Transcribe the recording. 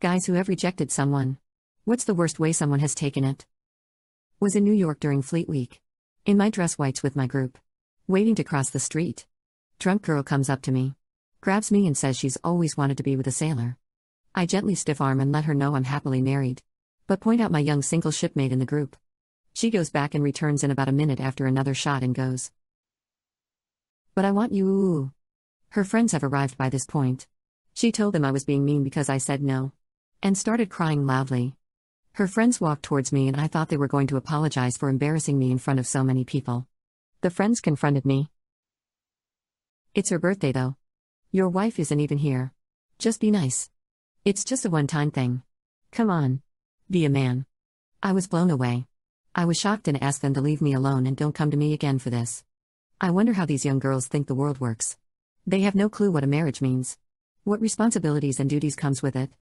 Guys who have rejected someone. What's the worst way someone has taken it? Was in New York during Fleet Week. In my dress whites with my group. Waiting to cross the street. Drunk girl comes up to me. Grabs me and says she's always wanted to be with a sailor. I gently stiff arm and let her know I'm happily married. But point out my young single shipmate in the group. She goes back and returns in about a minute after another shot and goes. But I want you. Her friends have arrived by this point. She told them I was being mean because I said no and started crying loudly. Her friends walked towards me, and I thought they were going to apologize for embarrassing me in front of so many people. The friends confronted me. It's her birthday, though. Your wife isn't even here. Just be nice. It's just a one time thing. Come on. Be a man. I was blown away. I was shocked and asked them to leave me alone and don't come to me again for this. I wonder how these young girls think the world works. They have no clue what a marriage means. What responsibilities and duties comes with it.